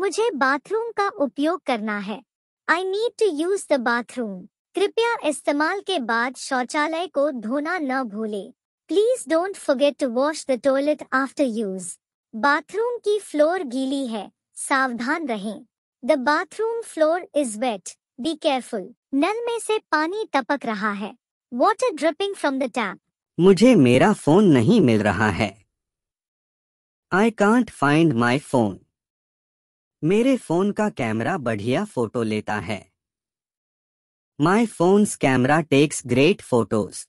मुझे बाथरूम का उपयोग करना है I need to use the bathroom कृपया इस्तेमाल के बाद शौचालय को धोना न भूले please don't forget to wash the toilet after use bathroom की फ्लोर गीली है सावधान रहें the bathroom floor is wet be careful नल में से पानी टपक रहा है water dripping from the tap मुझे मेरा फोन नहीं मिल रहा है I can't find my phone मेरे फोन का कैमरा बढ़िया फोटो लेता है my phone's camera takes great photos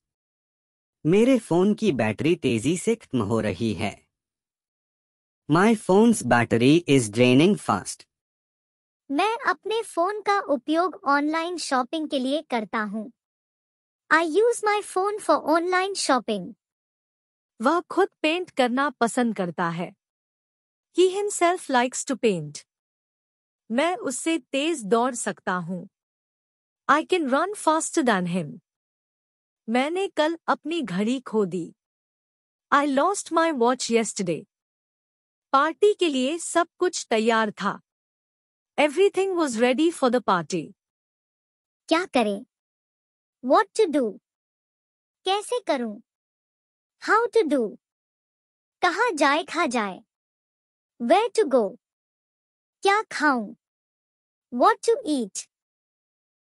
मेरे फोन की बैटरी तेजी से खत्म हो रही है my phone's battery is draining fast मैं अपने फोन का उपयोग ऑनलाइन शॉपिंग के लिए करता हूँ I use my phone for online shopping वह खुद पेंट करना पसंद करता है he himself likes to paint मैं उससे तेज दौड़ सकता हूँ I can run faster than him मैंने कल अपनी घड़ी खो दी I lost my watch yesterday party के लिए सब कुछ तैयार था everything was ready for the party क्या करें वॉट टू डू कैसे करूं हाउ टू डू कहा जाए खा जाए वे टू गो क्या खाऊं What to eat?